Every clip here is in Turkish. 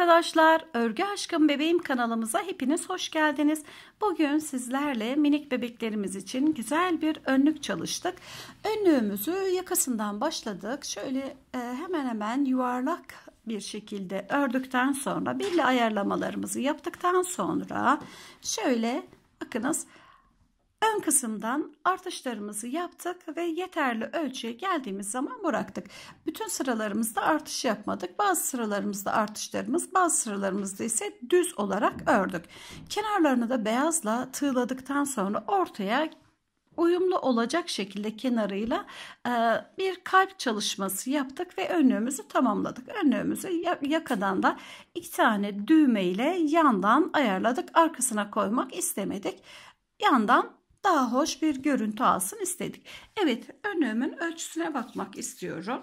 arkadaşlar, Örgü Aşkım Bebeğim kanalımıza hepiniz hoş geldiniz. Bugün sizlerle minik bebeklerimiz için güzel bir önlük çalıştık. Önlüğümüzü yakasından başladık. Şöyle e, hemen hemen yuvarlak bir şekilde ördükten sonra belli ayarlamalarımızı yaptıktan sonra şöyle bakınız Ön kısımdan artışlarımızı yaptık ve yeterli ölçüye geldiğimiz zaman bıraktık. Bütün sıralarımızda artış yapmadık. Bazı sıralarımızda artışlarımız, bazı sıralarımızda ise düz olarak ördük. Kenarlarını da beyazla tığladıktan sonra ortaya uyumlu olacak şekilde kenarıyla e, bir kalp çalışması yaptık ve önlüğümüzü tamamladık. Önlüğümüzü yakadan da iki tane düğme ile yandan ayarladık. Arkasına koymak istemedik. Yandan daha hoş bir görüntü alsın istedik. Evet önümün ölçüsüne bakmak istiyorum.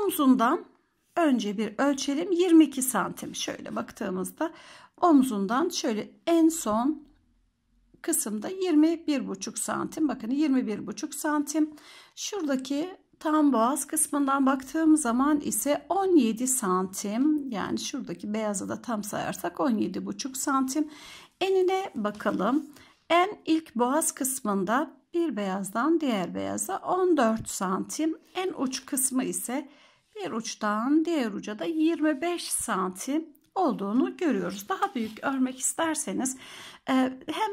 Omzundan önce bir ölçelim 22 santim şöyle baktığımızda omzundan şöyle en son kısımda 21 buçuk santim bakın 21 buçuk santim şuradaki tam boğaz kısmından baktığım zaman ise 17 santim yani şuradaki beyaza da tam sayarsak 17 buçuk santim Enine bakalım. En ilk boğaz kısmında bir beyazdan diğer beyaza 14 santim. En uç kısmı ise bir uçtan diğer uca da 25 santim olduğunu görüyoruz. Daha büyük örmek isterseniz e, hem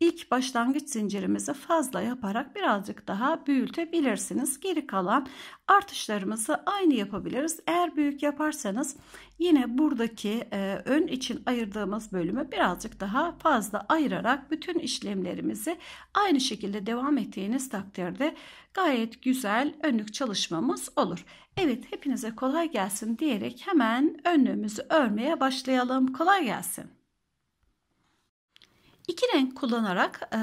ilk başlangıç zincirimizi fazla yaparak birazcık daha büyütebilirsiniz. Geri kalan artışlarımızı aynı yapabiliriz. Eğer büyük yaparsanız yine buradaki e, ön için ayırdığımız bölümü birazcık daha fazla ayırarak bütün işlemlerimizi aynı şekilde devam ettiğiniz takdirde gayet güzel önlük çalışmamız olur. Evet hepinize kolay gelsin diyerek hemen önlüğümüzü örmeye başlayalım. Kolay gelsin. İki renk kullanarak e,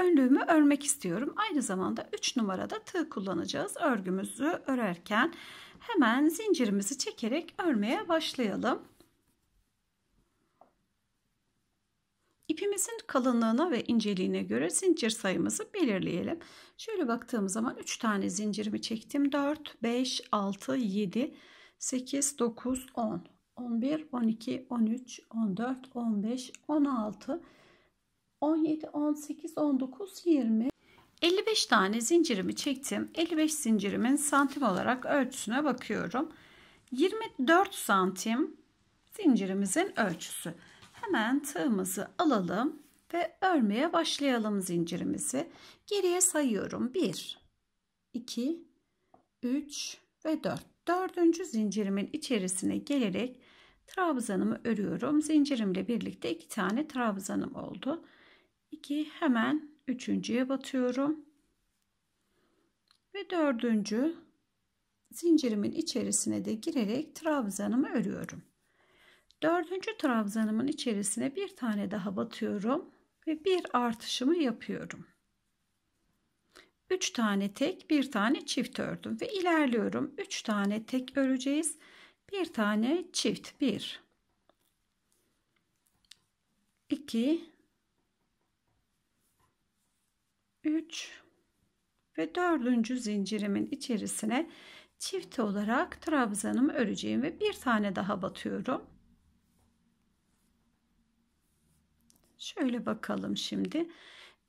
önlüğümü örmek istiyorum. Aynı zamanda 3 numarada tığ kullanacağız. Örgümüzü örerken hemen zincirimizi çekerek örmeye başlayalım. İpimizin kalınlığına ve inceliğine göre zincir sayımızı belirleyelim. Şöyle baktığımız zaman 3 tane zincirimi çektim. 4, 5, 6, 7, 8, 9, 10, 11, 12, 13, 14, 15, 16, 17, 18, 19, 20. 55 tane zincirimi çektim. 55 zincirimin santim olarak ölçüsüne bakıyorum. 24 santim zincirimizin ölçüsü. Hemen tığımızı alalım ve örmeye başlayalım zincirimizi. Geriye sayıyorum. 1, 2, 3 ve 4. Dördüncü zincirimin içerisine gelerek trabzanımı örüyorum. Zincirimle birlikte iki tane trabzanım oldu. 2 hemen üçüncüye batıyorum. Ve dördüncü zincirimin içerisine de girerek trabzanımı örüyorum. Dördüncü trabzanımın içerisine bir tane daha batıyorum ve bir artışımı yapıyorum. 3 tane tek, bir tane çift ördüm ve ilerliyorum. 3 tane tek öreceğiz. Bir tane çift. 1 2 3 ve dördüncü zincirimin içerisine çift olarak trabzanımı öreceğim ve bir tane daha batıyorum Şöyle bakalım şimdi.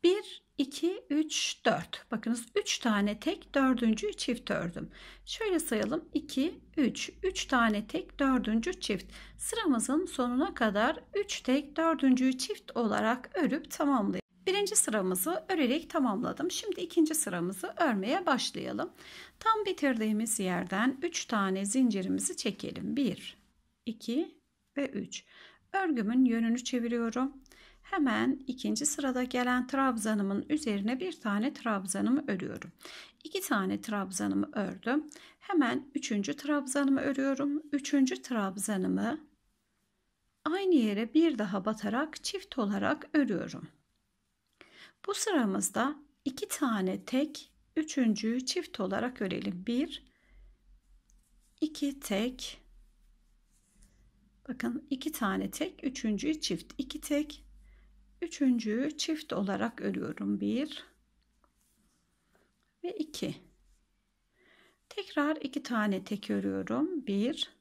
1, 2, 3, 4. Bakınız 3 tane tek dördüncü çift ördüm. Şöyle sayalım. 2, 3. 3 tane tek dördüncü çift. Sıramızın sonuna kadar 3 tek dördüncü çift olarak örüp tamamlayalım. Birinci sıramızı örerek tamamladım. Şimdi ikinci sıramızı örmeye başlayalım. Tam bitirdiğimiz yerden 3 tane zincirimizi çekelim. 1, 2 ve 3. Örgümün yönünü çeviriyorum Hemen ikinci sırada gelen trabzanımın üzerine bir tane trabzanımı örüyorum. İki tane trabzanımı ördüm. Hemen üçüncü trabzanımı örüyorum. Üçüncü trabzanımı aynı yere bir daha batarak çift olarak örüyorum. Bu sıramızda iki tane tek, üçüncüyü çift olarak örelim. Bir, iki tek, bakın iki tane tek, üçüncüyü çift, İki tek, Üçüncüyü çift olarak örüyorum. Bir ve iki. Tekrar iki tane tek örüyorum. Bir.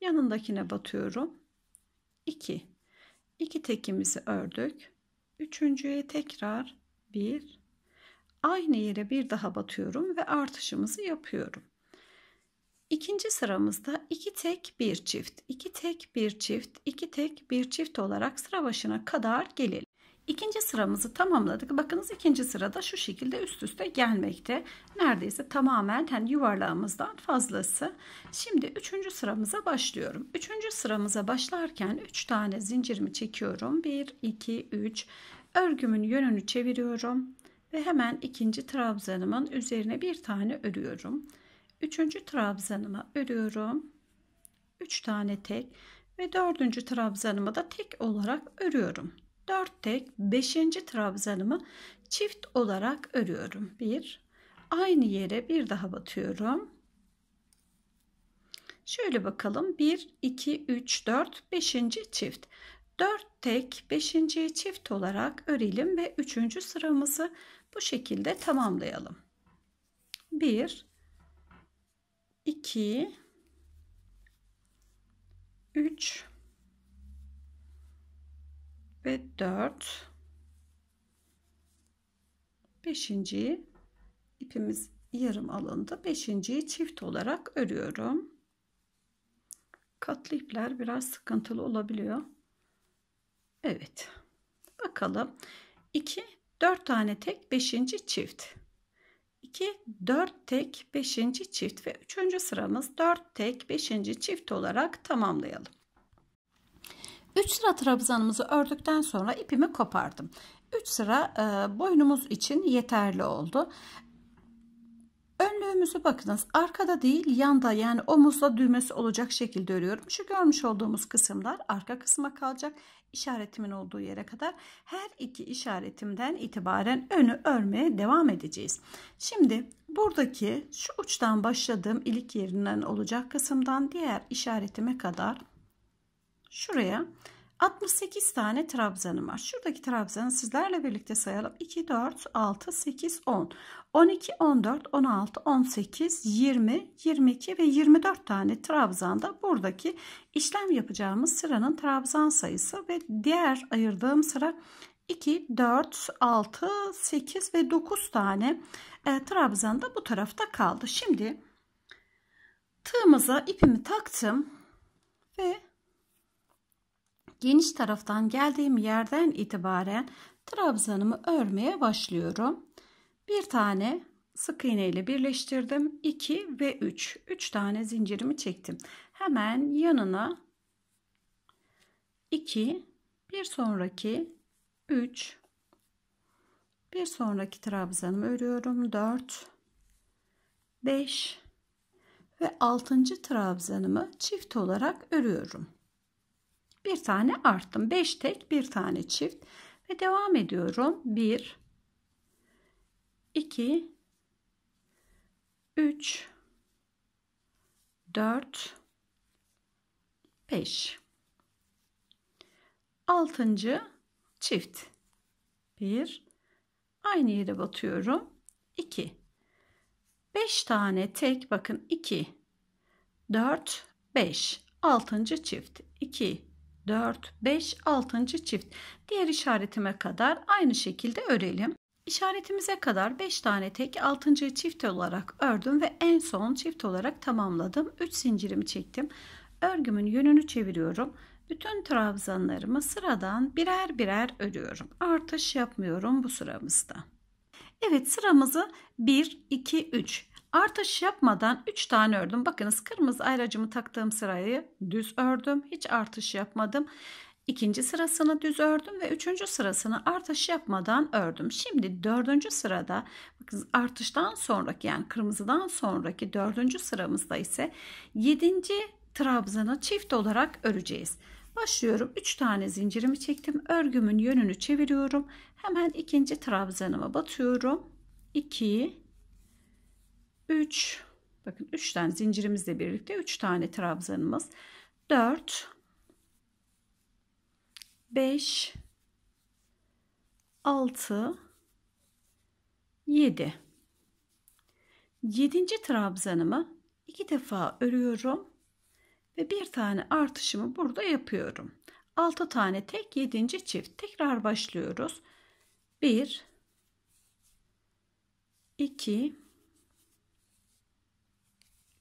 Yanındakine batıyorum. İki. İki tekimizi ördük. Üçüncüye tekrar bir. Aynı yere bir daha batıyorum ve artışımızı yapıyorum. İkinci sıramızda iki tek bir çift, iki tek bir çift, iki tek bir çift olarak sıra başına kadar gelelim. İkinci sıramızı tamamladık. Bakınız ikinci sırada şu şekilde üst üste gelmekte. Neredeyse tamamen yani yuvarlağımızdan fazlası. Şimdi üçüncü sıramıza başlıyorum. Üçüncü sıramıza başlarken üç tane zincirimi çekiyorum. Bir, iki, üç. Örgümün yönünü çeviriyorum. Ve hemen ikinci trabzanımın üzerine bir tane örüyorum. Üçüncü trabzanıma örüyorum. Üç tane tek ve dördüncü trabzanıma da tek olarak örüyorum. Dört tek, beşinci trabzanımı çift olarak örüyorum. Bir, aynı yere bir daha batıyorum. Şöyle bakalım. bir, iki, üç, dört, beşinci çift. Dört tek 5. çift olarak örelim ve üçüncü sıramızı bu şekilde tamamlayalım. 1, 2 3 ve 4 5. ipimiz yarım alındı. 5. çift olarak örüyorum. Katlı ipler biraz sıkıntılı olabiliyor. Evet. Bakalım. 2 4 tane tek 5. çift. 2, 4 tek 5. çift ve 3. sıramız 4 tek 5. çift olarak tamamlayalım. 3 sıra trabzanımızı ördükten sonra ipimi kopardım. 3 sıra e, boynumuz için yeterli oldu düğümümüzü bakınız arkada değil yanda yani omuzla düğmesi olacak şekilde örüyorum. Şu görmüş olduğumuz kısımlar arka kısma kalacak işaretimin olduğu yere kadar her iki işaretimden itibaren önü örmeye devam edeceğiz. Şimdi buradaki şu uçtan başladığım ilik yerinden olacak kısımdan diğer işaretime kadar şuraya 68 tane trabzanım var. Şuradaki trabzanı sizlerle birlikte sayalım. 2, 4, 6, 8, 10. 12, 14, 16, 18, 20, 22 ve 24 tane trabzan da buradaki işlem yapacağımız sıranın trabzan sayısı ve diğer ayırdığım sıra 2, 4, 6, 8 ve 9 tane e, trabzan da bu tarafta kaldı. Şimdi tığımıza ipimi taktım ve geniş taraftan geldiğim yerden itibaren trabzanımı örmeye başlıyorum. Bir tane sık iğne ile birleştirdim. 2 ve 3. 3 tane zincirimi çektim. Hemen yanına 2 bir sonraki 3 bir sonraki trabzanımı örüyorum. 4 5 ve 6. trabzanımı çift olarak örüyorum. Bir tane arttım. 5 tek bir tane çift. Ve devam ediyorum. 1 2 3 4 5 6. çift 1 aynı yere batıyorum 2 5 tane tek bakın 2 4 5 6. çift 2 4, 5, 6. çift. Diğer işaretime kadar aynı şekilde örelim. İşaretimize kadar 5 tane tek 6. çift olarak ördüm ve en son çift olarak tamamladım. 3 zincirimi çektim. Örgümün yönünü çeviriyorum. Bütün trabzanlarımı sıradan birer birer örüyorum. Artış yapmıyorum bu sıramızda. Evet sıramızı 1, 2, 3 Artış yapmadan 3 tane ördüm. Bakınız kırmızı ayracımı taktığım sırayı düz ördüm. Hiç artış yapmadım. İkinci sırasını düz ördüm ve üçüncü sırasını artış yapmadan ördüm. Şimdi dördüncü sırada bakınız artıştan sonraki yani kırmızıdan sonraki dördüncü sıramızda ise yedinci trabzanı çift olarak öreceğiz. Başlıyorum Üç tane zincirimi çektim. Örgümün yönünü çeviriyorum. Hemen ikinci trabzanıma batıyorum. 2 3 bakın 3 tane zincirimizle birlikte 3 tane trabzanımız 4 5 6 7 7. trabzanımı iki defa örüyorum ve bir tane artışımı burada yapıyorum. 6 tane tek 7. çift. Tekrar başlıyoruz. 1 2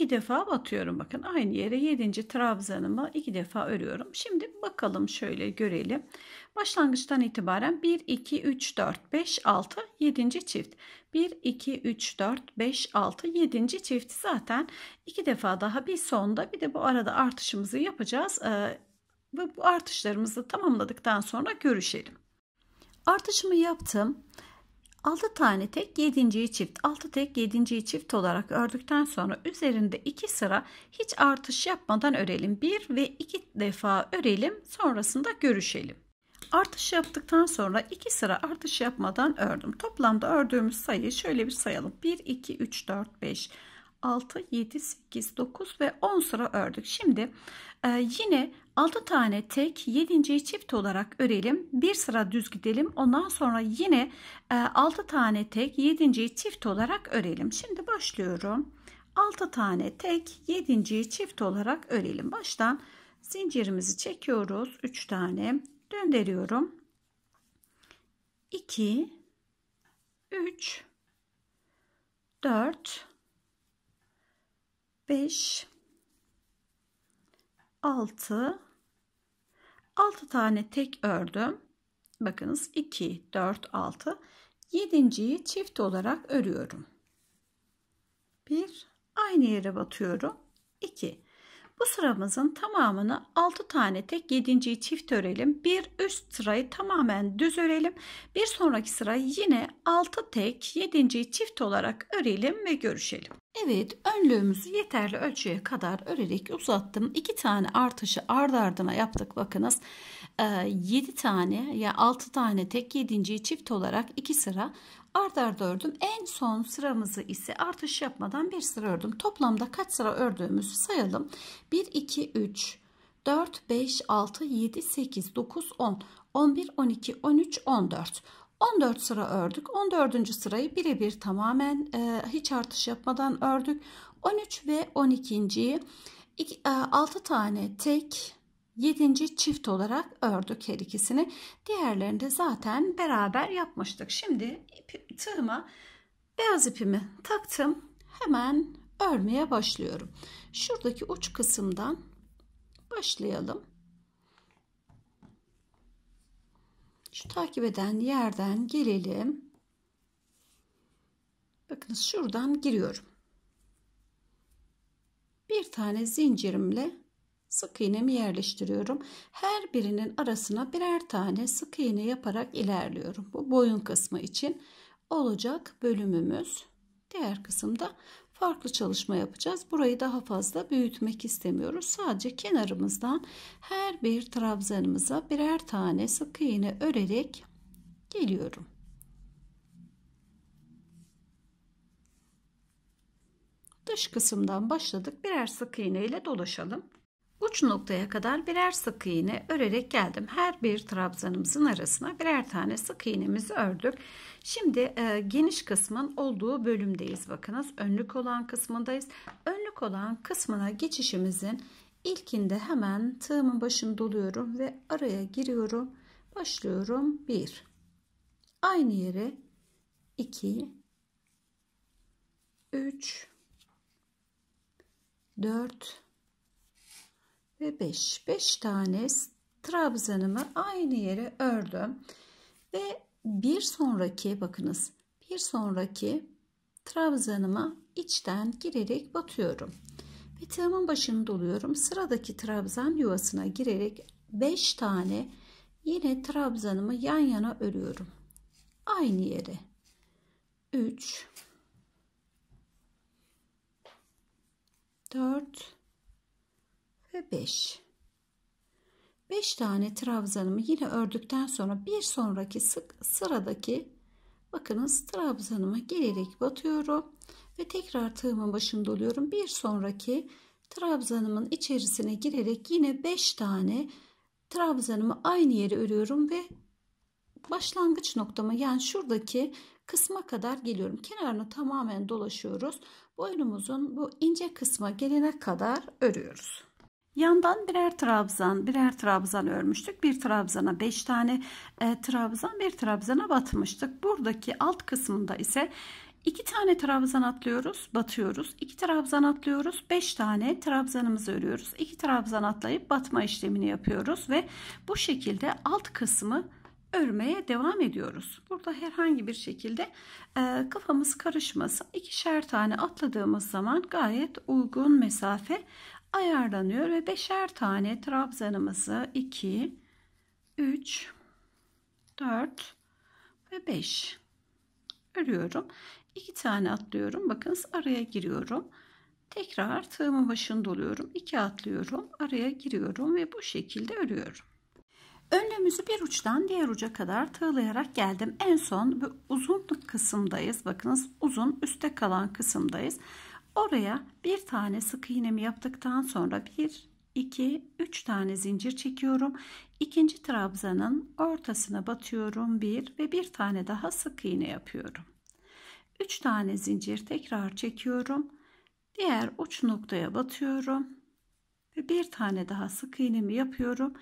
iki defa batıyorum bakın aynı yere yedinci trabzanımı iki defa örüyorum. Şimdi bakalım şöyle görelim. Başlangıçtan itibaren 1 2 3 4 5 6 7. çift. 1 2 3 4 5 6 7. çift zaten iki defa daha bir sonda bir de bu arada artışımızı yapacağız. Ee, ve bu artışlarımızı tamamladıktan sonra görüşelim. Artışımı yaptım. 6 tane tek 7. çift 6 tek 7. çift olarak ördükten sonra üzerinde 2 sıra hiç artış yapmadan örelim. 1 ve 2 defa örelim sonrasında görüşelim. Artış yaptıktan sonra 2 sıra artış yapmadan ördüm. Toplamda ördüğümüz sayı şöyle bir sayalım. 1, 2, 3, 4, 5, 6, 7, 8, 9 ve 10 sıra ördük. Şimdi e, yine 6 tane tek 7.yi çift olarak örelim. Bir sıra düz gidelim. Ondan sonra yine 6 e, tane tek 7.yi çift olarak örelim. Şimdi başlıyorum. 6 tane tek 7.yi çift olarak örelim. Baştan zincirimizi çekiyoruz. 3 tane döndürüyorum. 2 3 4 5 6 6 tane tek ördüm. Bakınız 2, 4, 6. 7.yi çift olarak örüyorum. 1. Aynı yere batıyorum. 2. Bu sıramızın tamamını 6 tane tek 7. çift örelim. Bir üst sırayı tamamen düz örelim. Bir sonraki sıra yine 6 tek 7. çift olarak örelim ve görüşelim. Evet önlüğümüzü yeterli ölçüye kadar örerek uzattım. 2 tane artışı ard ardına yaptık bakınız. 7 ee, tane ya yani 6 tane tek 7. çift olarak 2 sıra Art arda ördüm. En son sıramızı ise artış yapmadan bir sıra ördüm. Toplamda kaç sıra ördüğümüzü sayalım. 1, 2, 3, 4, 5, 6, 7, 8, 9, 10, 11, 12, 13, 14. 14 sıra ördük. 14. sırayı birebir tamamen e, hiç artış yapmadan ördük. 13 ve 12.yi 6 e, tane tek 7. çift olarak ördük her ikisini. Diğerlerini de zaten beraber yapmıştık. Şimdi ipi, tığıma beyaz ipimi taktım. Hemen örmeye başlıyorum. Şuradaki uç kısımdan başlayalım. Şu takip eden yerden gelelim. Bakınız şuradan giriyorum. Bir tane zincirimle sık iğnemi yerleştiriyorum. Her birinin arasına birer tane sık iğne yaparak ilerliyorum. Bu boyun kısmı için olacak bölümümüz. Diğer kısımda farklı çalışma yapacağız. Burayı daha fazla büyütmek istemiyoruz. Sadece kenarımızdan her bir trabzanımıza birer tane sık iğne örerek geliyorum. Dış kısımdan başladık. Birer sık iğne ile dolaşalım. Uç noktaya kadar birer sık iğne örerek geldim. Her bir trabzanımızın arasına birer tane sık iğnemizi ördük. Şimdi e, geniş kısmın olduğu bölümdeyiz. Bakınız önlük olan kısmındayız. Önlük olan kısmına geçişimizin ilkinde hemen tığımın başını doluyorum ve araya giriyorum. Başlıyorum 1. Aynı yere 2 3 4 ve 5. 5 tane trabzanımı aynı yere ördüm. Ve bir sonraki bakınız bir sonraki trabzanıma içten girerek batıyorum. Ve tığımın başını doluyorum. Sıradaki trabzan yuvasına girerek 5 tane yine trabzanımı yan yana örüyorum. Aynı yere. 3 4 ve 5. 5 tane trabzanımı yine ördükten sonra bir sonraki sık sıradaki bakınız trabzanımı gelerek batıyorum ve tekrar tığımın başında oluyorum. Bir sonraki trabzanımın içerisine girerek yine 5 tane trabzanımı aynı yere örüyorum ve başlangıç noktama yani şuradaki kısma kadar geliyorum. Kenarını tamamen dolaşıyoruz. Boynumuzun bu ince kısma gelene kadar örüyoruz. Yandan birer trabzan, birer trabzan örmüştük. Bir trabzana 5 tane e, trabzan, bir trabzana batmıştık. Buradaki alt kısmında ise 2 tane trabzan atlıyoruz, batıyoruz. 2 trabzan atlıyoruz, 5 tane trabzanımızı örüyoruz. 2 trabzan atlayıp batma işlemini yapıyoruz ve bu şekilde alt kısmı örmeye devam ediyoruz. Burada herhangi bir şekilde e, kafamız karışmasın. İkişer tane atladığımız zaman gayet uygun mesafe ayarlanıyor ve beşer tane trabzanımızı 2 3 4 ve 5 örüyorum. 2 tane atlıyorum. Bakınız araya giriyorum. Tekrar tığımın başını doluyorum. 2 atlıyorum. Araya giriyorum ve bu şekilde örüyorum. Önlüğümüzü bir uçtan diğer uca kadar tığlayarak geldim. En son bu uzunluk kısımdayız. Bakınız uzun üstte kalan kısımdayız. Oraya bir tane sık iğnemi yaptıktan sonra bir 2 3 tane zincir çekiyorum. İkinci trabzanın ortasına batıyorum 1 ve bir tane daha sık iğne yapıyorum. 3 tane zincir tekrar çekiyorum. Diğer uç noktaya batıyorum ve bir tane daha sık iğnemi yapıyorum.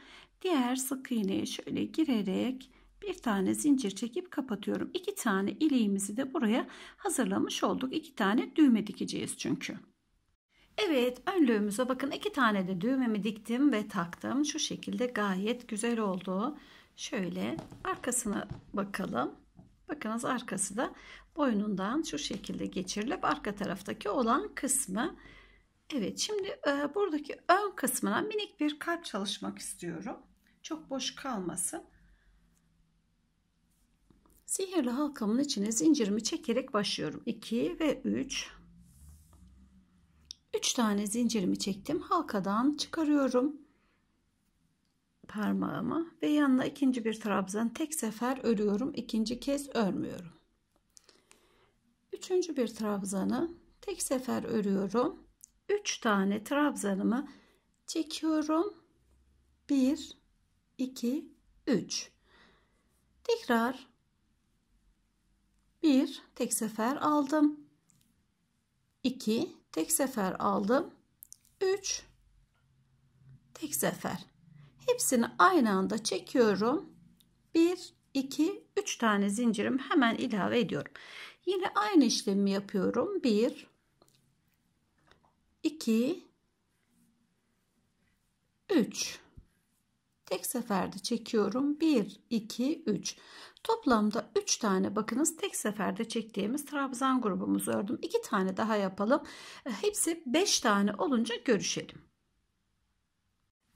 Diğer sık iğneye şöyle girerek bir tane zincir çekip kapatıyorum. İki tane ileğimizi de buraya hazırlamış olduk. İki tane düğme dikeceğiz çünkü. Evet önlüğümüze bakın iki tane de düğmemi diktim ve taktım. Şu şekilde gayet güzel oldu. Şöyle arkasına bakalım. Bakınız arkası da boynundan şu şekilde geçirilip arka taraftaki olan kısmı. Evet şimdi e, buradaki ön kısmına minik bir kalp çalışmak istiyorum. Çok boş kalmasın. Sihirli halkamın içine zincirimi çekerek başlıyorum. 2 ve 3. 3 tane zincirimi çektim. Halkadan çıkarıyorum parmağımı ve yanına ikinci bir trabzan tek sefer örüyorum. ikinci kez örmüyorum. Üçüncü bir trabzanı tek sefer örüyorum. 3 tane trabzanımı çekiyorum. 1 2 3 Tekrar 1 tek sefer aldım. 2 tek sefer aldım. 3 tek sefer. Hepsini aynı anda çekiyorum. 1 2 3 tane zincirim hemen ilave ediyorum. Yine aynı işlemi yapıyorum. 1 2 3 tek seferde çekiyorum 1 2 3 Toplamda 3 tane bakınız tek seferde çektiğimiz trabzan grubumuzu ördüm. 2 tane daha yapalım. E, hepsi 5 tane olunca görüşelim.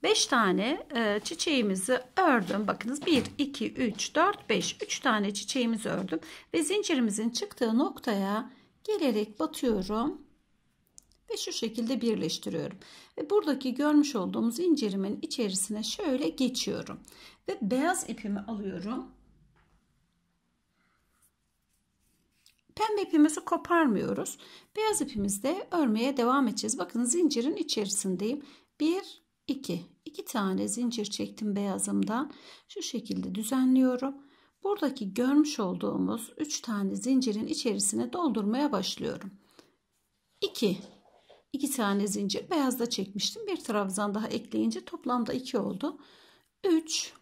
5 tane e, çiçeğimizi ördüm. Bakınız 1, 2, 3, 4, 5. 3 tane çiçeğimizi ördüm. Ve zincirimizin çıktığı noktaya gelerek batıyorum. Ve şu şekilde birleştiriyorum. Ve buradaki görmüş olduğumuz zincirimin içerisine şöyle geçiyorum. Ve beyaz ipimi alıyorum Pembe ipimizi koparmıyoruz. Beyaz ipimizde örmeye devam edeceğiz. Bakın zincirin içerisindeyim. 1 2 2 tane zincir çektim beyazımdan. Şu şekilde düzenliyorum. Buradaki görmüş olduğumuz 3 tane zincirin içerisine doldurmaya başlıyorum. 2 2 tane zincir beyazda çekmiştim. Bir trabzan daha ekleyince toplamda 2 oldu. 3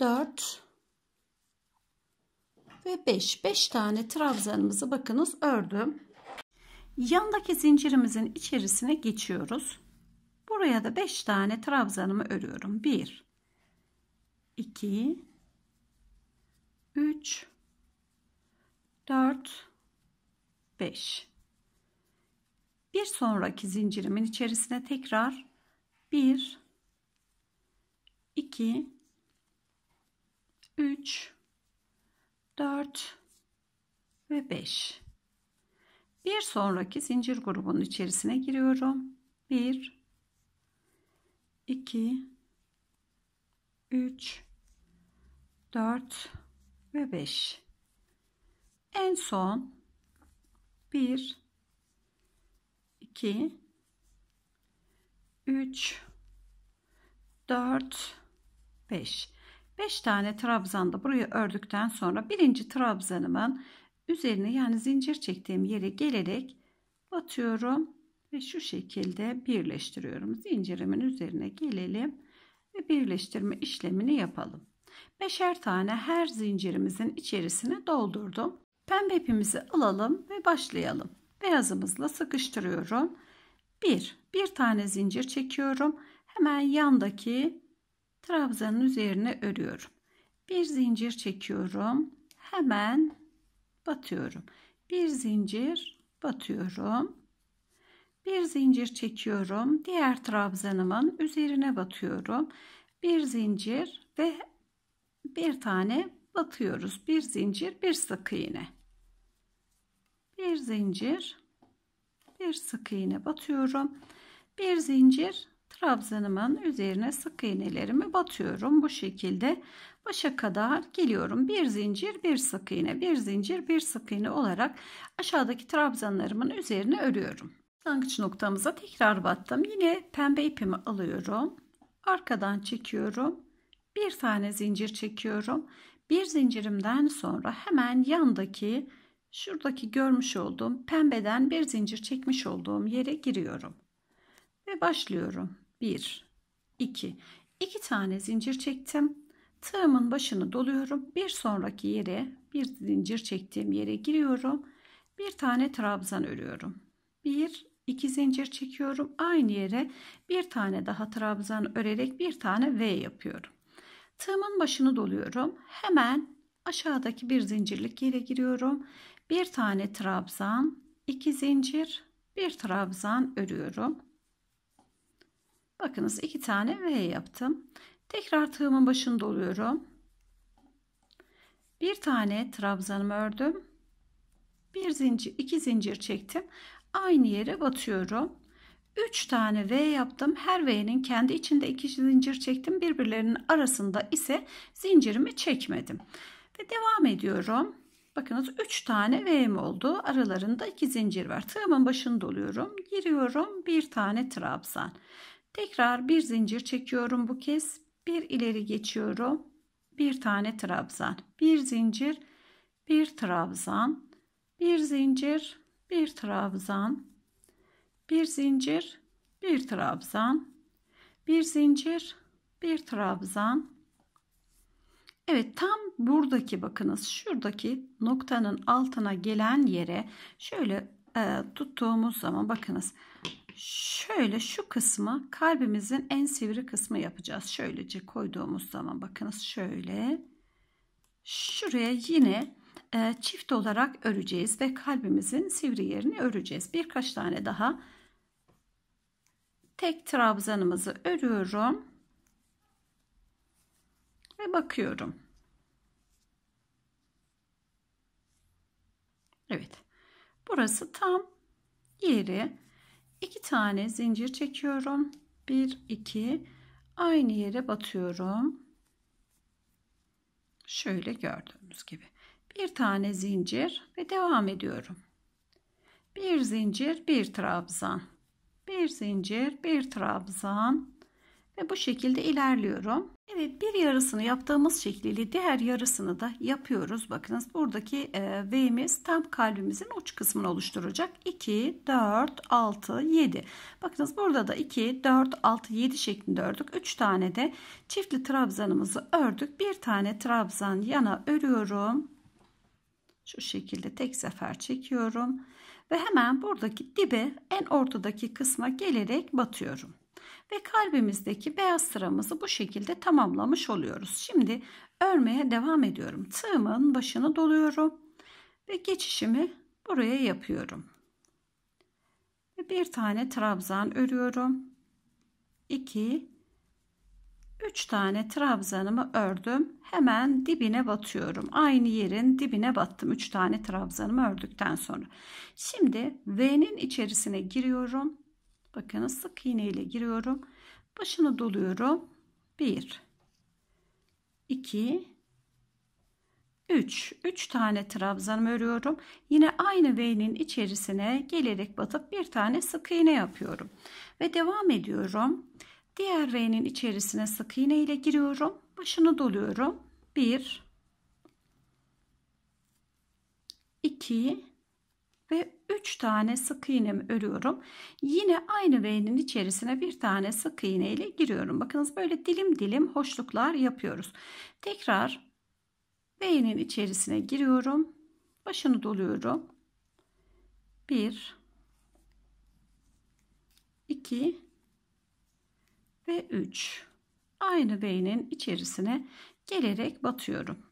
4 ve 5. 5 tane trabzanımızı bakınız ördüm. Yandaki zincirimizin içerisine geçiyoruz. Buraya da 5 tane trabzanımı örüyorum. 1 2 3 4 5 bir sonraki zincirimin içerisine tekrar 1 2 3 4 ve 5. Bir sonraki zincir grubunun içerisine giriyorum. 1 2 3 4 ve 5. En son 1 2 3 4 5 5 tane trabzan da buraya ördükten sonra birinci trabzanımın üzerine yani zincir çektiğim yere gelerek batıyorum ve şu şekilde birleştiriyorum. Zincirimin üzerine gelelim ve birleştirme işlemini yapalım. Beşer tane her zincirimizin içerisine doldurdum. Pembe ipimizi alalım ve başlayalım. Beyazımızla sıkıştırıyorum. 1. Bir, bir tane zincir çekiyorum. Hemen yandaki trabzanın üzerine örüyorum. Bir zincir çekiyorum. Hemen batıyorum. Bir zincir batıyorum. Bir zincir çekiyorum. Diğer trabzanımın üzerine batıyorum. Bir zincir ve bir tane batıyoruz. Bir zincir, bir sık iğne. Bir zincir, bir sık iğne batıyorum. Bir zincir trabzanımın üzerine sık iğnelerimi batıyorum. Bu şekilde başa kadar geliyorum. Bir zincir, bir sık iğne, bir zincir, bir sık iğne olarak aşağıdaki trabzanlarımın üzerine örüyorum. Başlangıç noktamıza tekrar battım. Yine pembe ipimi alıyorum. Arkadan çekiyorum. Bir tane zincir çekiyorum. Bir zincirimden sonra hemen yandaki şuradaki görmüş olduğum pembeden bir zincir çekmiş olduğum yere giriyorum ve başlıyorum. 1 2 2 tane zincir çektim. Tığımın başını doluyorum. Bir sonraki yere bir zincir çektiğim yere giriyorum. Bir tane trabzan örüyorum. 1 2 zincir çekiyorum. Aynı yere bir tane daha trabzan örerek bir tane V yapıyorum. Tığımın başını doluyorum. Hemen aşağıdaki bir zincirlik yere giriyorum. Bir tane trabzan, iki zincir, bir trabzan örüyorum. Bakınız iki tane V yaptım. Tekrar tığımın başını doluyorum. Bir tane trabzanımı ördüm. Bir zincir, iki zincir çektim. Aynı yere batıyorum. 3 tane V yaptım. Her V'nin kendi içinde 2 zincir çektim. Birbirlerinin arasında ise zincirimi çekmedim. Ve devam ediyorum. Bakınız 3 tane V'm oldu. Aralarında 2 zincir var. Tığımın başını doluyorum. Giriyorum. 1 tane trabzan. Tekrar bir zincir çekiyorum bu kez. Bir ileri geçiyorum. Bir tane trabzan. Bir zincir, bir trabzan. Bir zincir, bir trabzan. Bir zincir, bir trabzan. Bir zincir, bir trabzan. Evet tam buradaki bakınız şuradaki noktanın altına gelen yere şöyle e, tuttuğumuz zaman bakınız şöyle şu kısmı kalbimizin en sivri kısmı yapacağız. Şöylece koyduğumuz zaman bakınız şöyle. Şuraya yine e, çift olarak öreceğiz ve kalbimizin sivri yerini öreceğiz. Birkaç tane daha tek trabzanımızı örüyorum. Ve bakıyorum. Evet. Burası tam yeri. 2 tane zincir çekiyorum. 1 2 aynı yere batıyorum. Şöyle gördüğünüz gibi. Bir tane zincir ve devam ediyorum. Bir zincir, bir trabzan. Bir zincir, bir trabzan ve bu şekilde ilerliyorum. Evet bir yarısını yaptığımız şekliyle diğer yarısını da yapıyoruz. Bakınız buradaki e, V'miz tam kalbimizin uç kısmını oluşturacak. 2, 4, 6, 7. Bakınız burada da 2, 4, 6, 7 şeklinde ördük. 3 tane de çiftli trabzanımızı ördük. Bir tane trabzan yana örüyorum. Şu şekilde tek sefer çekiyorum. Ve hemen buradaki dibe en ortadaki kısma gelerek batıyorum ve kalbimizdeki beyaz sıramızı bu şekilde tamamlamış oluyoruz. Şimdi örmeye devam ediyorum. Tığımın başını doluyorum ve geçişimi buraya yapıyorum. Ve bir tane trabzan örüyorum. 2 3 tane trabzanımı ördüm. Hemen dibine batıyorum. Aynı yerin dibine battım. 3 tane trabzanımı ördükten sonra. Şimdi V'nin içerisine giriyorum Bakın sık iğne ile giriyorum. Başını doluyorum. 1 2 3 3 tane trabzan örüyorum. Yine aynı V'nin içerisine gelerek batıp bir tane sık iğne yapıyorum. Ve devam ediyorum. Diğer V'nin içerisine sık iğne ile giriyorum. Başını doluyorum. 1 2 ve 3 tane sık iğnemi örüyorum. Yine aynı V'nin içerisine bir tane sık iğne ile giriyorum. Bakınız böyle dilim dilim hoşluklar yapıyoruz. Tekrar V'nin içerisine giriyorum. Başını doluyorum. 1 2 ve 3 aynı V'nin içerisine gelerek batıyorum.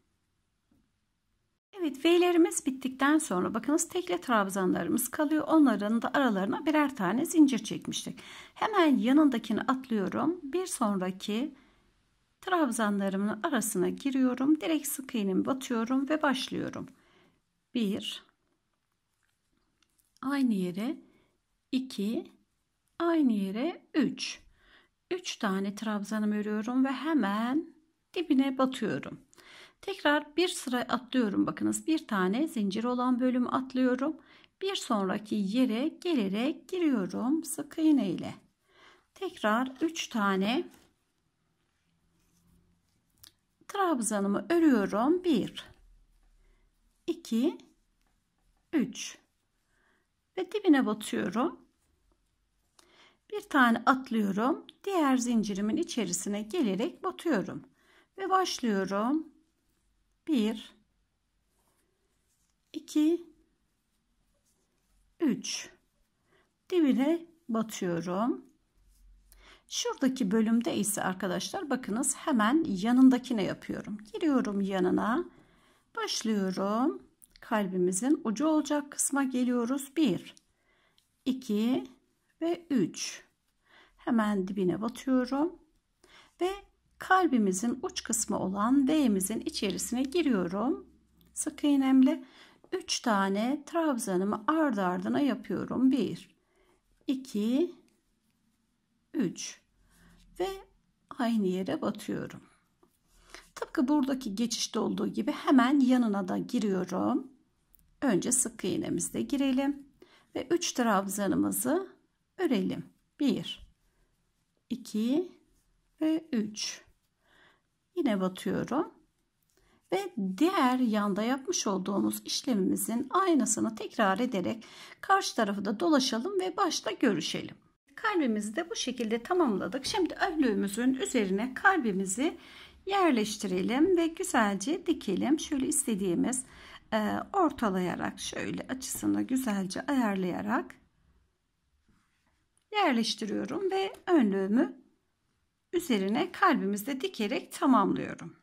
Evet V'lerimiz bittikten sonra bakınız tekli trabzanlarımız kalıyor. Onların da aralarına birer tane zincir çekmiştik. Hemen yanındakini atlıyorum. Bir sonraki trabzanlarımın arasına giriyorum. Direkt sık iğnemi batıyorum ve başlıyorum. 1 aynı yere 2 aynı yere 3 3 tane trabzanımı örüyorum ve hemen dibine batıyorum. Tekrar bir sıra atlıyorum. Bakınız bir tane zincir olan bölümü atlıyorum. Bir sonraki yere gelerek giriyorum sık iğne ile. Tekrar 3 tane trabzanımı örüyorum. 1 2 3 ve dibine batıyorum. Bir tane atlıyorum. Diğer zincirimin içerisine gelerek batıyorum ve başlıyorum. 1 2 3 dibine batıyorum. Şuradaki bölümde ise arkadaşlar bakınız hemen yanındakine yapıyorum. Giriyorum yanına. Başlıyorum. Kalbimizin ucu olacak kısma geliyoruz. 1 2 ve 3. Hemen dibine batıyorum. Ve kalbimizin uç kısmı olan V'mizin içerisine giriyorum. Sık iğnemle 3 tane trabzanımı ardı ardına yapıyorum. 1, 2, 3 ve aynı yere batıyorum. Tıpkı buradaki geçişte olduğu gibi hemen yanına da giriyorum. Önce sık iğnemizde girelim ve 3 trabzanımızı örelim. 1 2 ve 3 Yine batıyorum. Ve diğer yanda yapmış olduğumuz işlemimizin aynısını tekrar ederek karşı tarafı da dolaşalım ve başta görüşelim. Kalbimizi de bu şekilde tamamladık. Şimdi önlüğümüzün üzerine kalbimizi yerleştirelim ve güzelce dikelim. Şöyle istediğimiz e, ortalayarak şöyle açısını güzelce ayarlayarak yerleştiriyorum ve önlüğümü üzerine kalbimizde dikerek tamamlıyorum.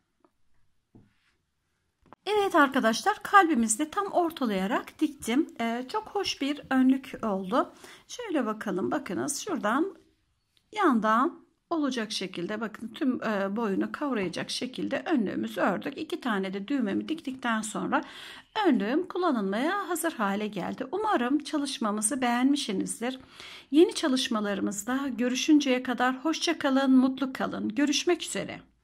Evet arkadaşlar kalbimizde tam ortalayarak diktim. Ee, çok hoş bir önlük oldu. Şöyle bakalım bakınız şuradan yandan olacak şekilde bakın tüm e, boyunu kavrayacak şekilde önlüğümüzü ördük. İki tane de düğmemi diktikten sonra önlüğüm kullanılmaya hazır hale geldi. Umarım çalışmamızı beğenmişsinizdir. Yeni çalışmalarımızda görüşünceye kadar hoşça kalın, mutlu kalın. Görüşmek üzere.